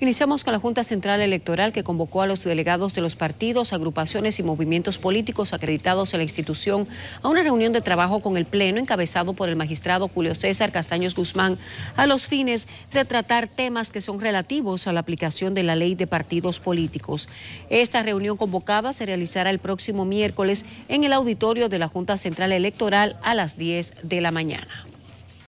Iniciamos con la Junta Central Electoral que convocó a los delegados de los partidos, agrupaciones y movimientos políticos acreditados en la institución a una reunión de trabajo con el Pleno encabezado por el magistrado Julio César Castaños Guzmán a los fines de tratar temas que son relativos a la aplicación de la ley de partidos políticos. Esta reunión convocada se realizará el próximo miércoles en el auditorio de la Junta Central Electoral a las 10 de la mañana.